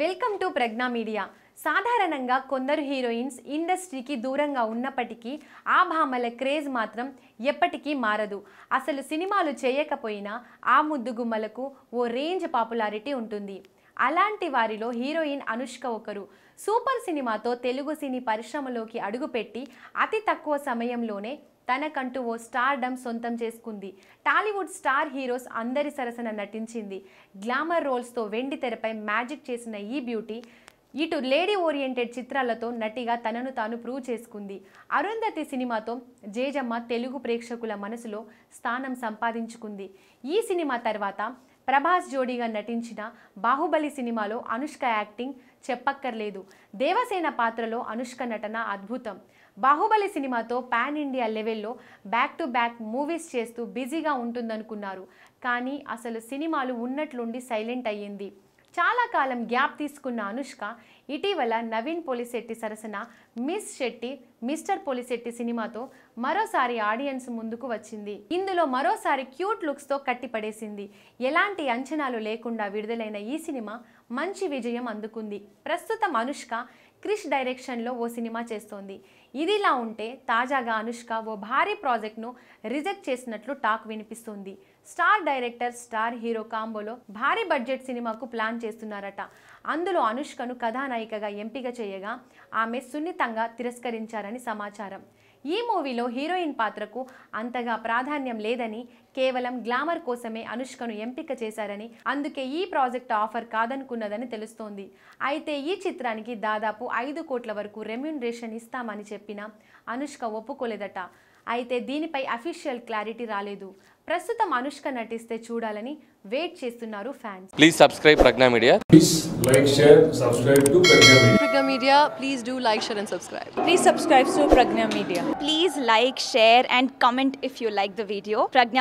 welcome to Pragna media సాధారణంగా కొందరు heroines ఇండస్ట్రీకి దూరంగా ఉన్నప్పటికీ ఆ భామల క్రేజ్ మాత్రం ఎప్పటికీ మారదు అసలు సినిమాలు చేయకపోయినా ఆ ముద్దుగుమ్మలకు ఓ రేంజ్ పాపులారిటీ ఉంటుంది అలాంటి వారిలో హీరోయిన్ అనుష్క ఒకరు సూపర్ సినిమాతో తెలుగు సినీ పరిశ్రమలోకి అడుగుపెట్టి అతి తక్కువ సమయంలోనే తనకంటూ ఓ స్టార్ డమ్ సొంతం చేసుకుంది టాలీవుడ్ స్టార్ హీరోస్ అందరి సరసన నటించింది గ్లామర్ రోల్స్తో వెండి తెరపై మ్యాజిక్ చేసిన ఈ బ్యూటీ ఇటు లేడీ ఓరియంటెడ్ చిత్రాలతో నటిగా తనను తాను ప్రూవ్ చేసుకుంది అరుంధతి సినిమాతో జేజమ్మ తెలుగు ప్రేక్షకుల మనసులో స్థానం సంపాదించుకుంది ఈ సినిమా తర్వాత ప్రభాస్ జోడీగా నటించిన బాహుబలి సినిమాలో అనుష్క యాక్టింగ్ చెప్పక్కర్లేదు దేవసేన పాత్రలో అనుష్క నటన అద్భుతం బాహుబలి సినిమాతో పాన్ ఇండియా లెవెల్లో బ్యాక్ టు బ్యాక్ మూవీస్ చేస్తూ బిజీగా ఉంటుందనుకున్నారు కానీ అసలు సినిమాలు ఉన్నట్లుండి సైలెంట్ అయ్యింది చాలా కాలం గ్యాప్ తీసుకున్న అనుష్క ఇటీవల నవీన్ పోలిశెట్టి సరసన మిస్ శెట్టి మిస్టర్ పోలిశెట్టి సినిమాతో మరోసారి ఆడియన్స్ ముందుకు వచ్చింది ఇందులో మరోసారి క్యూట్ లుక్స్తో కట్టిపడేసింది ఎలాంటి అంచనాలు లేకుండా విడుదలైన ఈ సినిమా మంచి విజయం అందుకుంది ప్రస్తుతం అనుష్క క్రిష్ డైరెక్షన్లో ఓ సినిమా చేస్తోంది ఇదిలా ఉంటే తాజాగా అనుష్క ఓ భారీ ప్రాజెక్ట్ను రిజెక్ట్ చేసినట్లు టాక్ వినిపిస్తుంది స్టార్ డైరెక్టర్ స్టార్ హీరో కాంబోలో భారీ బడ్జెట్ సినిమాకు ప్లాన్ చేస్తున్నారట అందులో అనుష్కను కథానాయికగా ఎంపిక చేయగా ఆమె సున్నితంగా తిరస్కరించారని సమాచారం ఈ మూవీలో హీరోయిన్ పాత్రకు అంతగా ప్రాధాన్యం లేదని కేవలం గ్లామర్ కోసమే అనుష్కను ఎంపిక చేశారని అందుకే ఈ ప్రాజెక్ట్ ఆఫర్ కాదనుకున్నదని తెలుస్తోంది అయితే ఈ చిత్రానికి దాదాపు ఐదు కోట్ల వరకు రెమ్యునరేషన్ ఇస్తామని చెప్పిన అనుష్క ఒప్పుకోలేదట అయితే దీనిపై అఫీషియల్ క్లారిటీ రాలేదు ప్రస్తుతం అనుష్క నటిస్తే చూడాలని వెయిట్ చేస్తున్నారు fans please subscribe Pragna media please like share subscribe to Pragna media Pragna media please do like share and subscribe please subscribe to Pragna media please like share and comment if you like the video Pragna